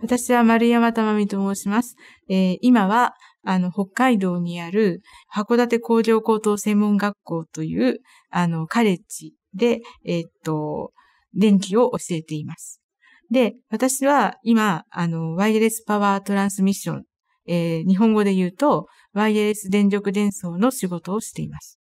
私は丸山珠美と申します。えー、今は、あの、北海道にある函館工業高等専門学校という、あの、カレッジで、えー、っと、電気を教えています。で、私は今、あの、ワイヤレスパワートランスミッション、えー、日本語で言うと、ワイヤレス電力伝送の仕事をしています。